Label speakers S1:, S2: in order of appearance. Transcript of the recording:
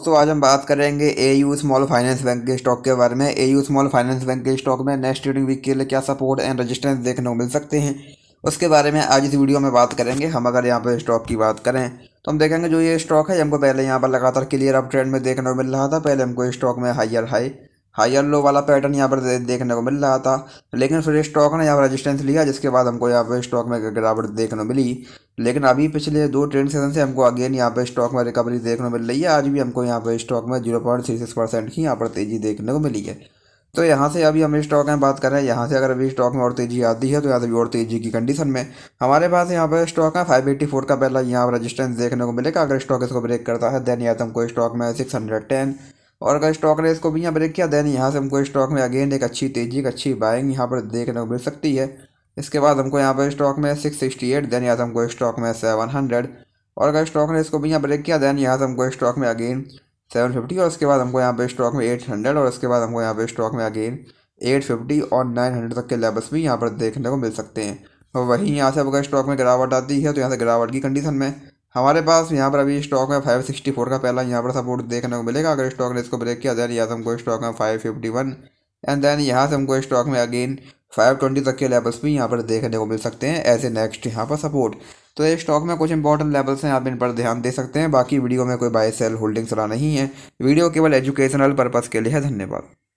S1: दोस्तों आज हम बात करेंगे A U small finance bank के स्टॉक के बारे में A U small finance bank के स्टॉक में नेक्स्ट ट्रेडिंग वीक के लिए क्या सपोर्ट एंड रजिस्टेंस देखने को मिल सकते हैं उसके बारे में आज इस वीडियो में बात करेंगे हम अगर यहाँ पर स्टॉक की बात करें तो हम देखेंगे जो ये स्टॉक है हमको पहले यहाँ पर लगातार क्लियर अप ट्रेंड में देखने को मिल रहा था पहले हमको स्टॉक में हाइयर हाई हाई लो वाला पैटर्न यहाँ पर देखने को मिल रहा था लेकिन फिर स्टॉक ने यहाँ पर रजिस्टेंस लिया जिसके बाद हमको यहाँ पर स्टॉक में गिरावट देखने को मिली लेकिन अभी पिछले दो ट्रेंड सेशन से हमको अगेन यहाँ पर स्टॉक में रिकवरी देखने को मिल रही है आज भी हमको यहाँ पर स्टॉक में zero point three six percent की यहाँ पर तेज़ी देखने को मिली है तो यहाँ से अभी हम स्टॉक में बात करें यहाँ से अगर अभी स्टॉक में और तेज़ी आती है तो यहाँ से भी और तेज़ी की कंडीशन में हमारे पास यहाँ पर स्टॉक है फाइव एट्टी फोर का पहला यहाँ पर रजिस्टेंस देखने को मिलेगा अगर स्टॉक इसको ब्रेक करता है देन या तो हमको स्टॉक में सिक्स हंड्रेड टेन और अगर स्टॉक ने इसको भी यहाँ ब्रेक किया देन यहाँ से हमको स्टॉक में अगेन एक अच्छी तेजी एक अच्छी बाइंग यहाँ पर देखने को मिल सकती है इसके बाद हमको यहाँ पर स्टॉक में सिक्स सिक्सटी एट देन यहाँ से हमको स्टॉक में सेवन हंड्रेड और अगर स्टॉक ने इसको भी यहाँ ब्रेक किया देन यहाँ से हमको स्टॉक में अगेन सेवन फिफ्टी और उसके बाद हमको यहाँ पे स्टॉक में एट हंड्रेड और उसके बाद हमको यहाँ पे स्टॉक में अगेन एट फिफ्टी और नाइन हंड्रेड तक के लेवल्स भी यहाँ पर देखने को मिल सकते हैं और तो वहीं यहाँ से अगर स्टॉक में गिरावट आती है तो यहाँ से गिरावट की कंडीशन में हमारे पास यहाँ पर अभी स्टॉक में 564 का पहला यहाँ पर सपोर्ट देखने को मिलेगा अगर स्टॉक ने इसको ब्रेक किया देन यहाँ से हमको स्टॉक में 551 एंड देन यहाँ से हमको स्टॉक में अगेन 520 तक के लेवल्स भी यहाँ पर देखने को मिल सकते हैं एज ए नेक्स्ट यहाँ पर सपोर्ट तो ये स्टॉक में कुछ इंपॉर्टेंट लेवल्स हैं आप इन पर ध्यान दे सकते हैं बाकी वीडियो में कोई बाय सेल होल्डिंग्स रहा नहीं है वीडियो केवल एजुकेशनल पर्पज़ के लिए है धन्यवाद